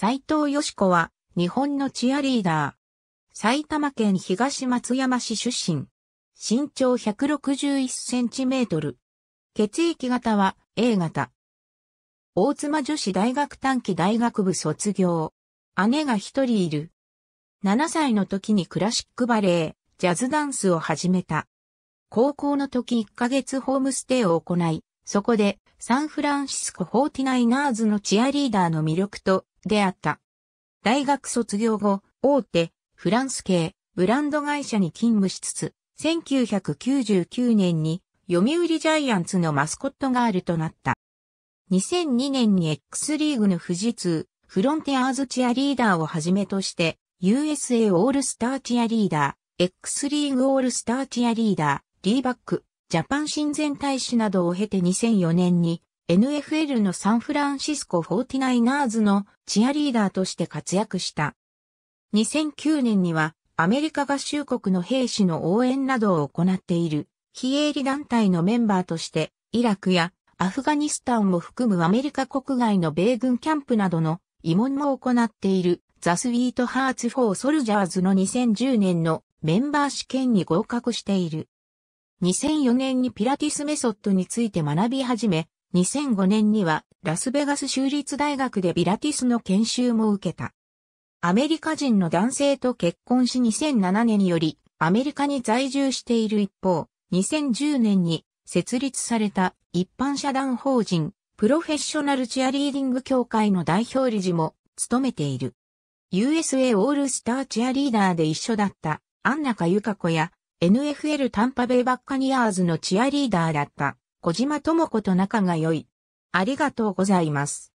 斎藤よし子は、日本のチアリーダー。埼玉県東松山市出身。身長161センチメートル。血液型は A 型。大妻女子大学短期大学部卒業。姉が一人いる。7歳の時にクラシックバレエ、ジャズダンスを始めた。高校の時1ヶ月ホームステイを行い、そこで、サンフランシスコ49ーズのチアリーダーの魅力と出会った。大学卒業後、大手、フランス系、ブランド会社に勤務しつつ、1999年に、読売ジャイアンツのマスコットガールとなった。2002年に X リーグの富士通、フロンティアーズチアリーダーをはじめとして、USA オールスターチアリーダー、X リーグオールスターチアリーダー、リーバック、ジャパン親善大使などを経て2004年に NFL のサンフランシスコ 49ers のチアリーダーとして活躍した。2009年にはアメリカ合衆国の兵士の応援などを行っている非営利団体のメンバーとしてイラクやアフガニスタンを含むアメリカ国外の米軍キャンプなどの慰問も行っているザ・スウィート・ハーツ・フォー・ソルジャーズの2010年のメンバー試験に合格している。2004年にピラティスメソッドについて学び始め、2005年にはラスベガス州立大学でピラティスの研修も受けた。アメリカ人の男性と結婚し2007年よりアメリカに在住している一方、2010年に設立された一般社団法人プロフェッショナルチアリーディング協会の代表理事も務めている。USA オールスターチアリーダーで一緒だった安中由香子や NFL タンパベイバッカニアーズのチアリーダーだった小島智子と仲が良い。ありがとうございます。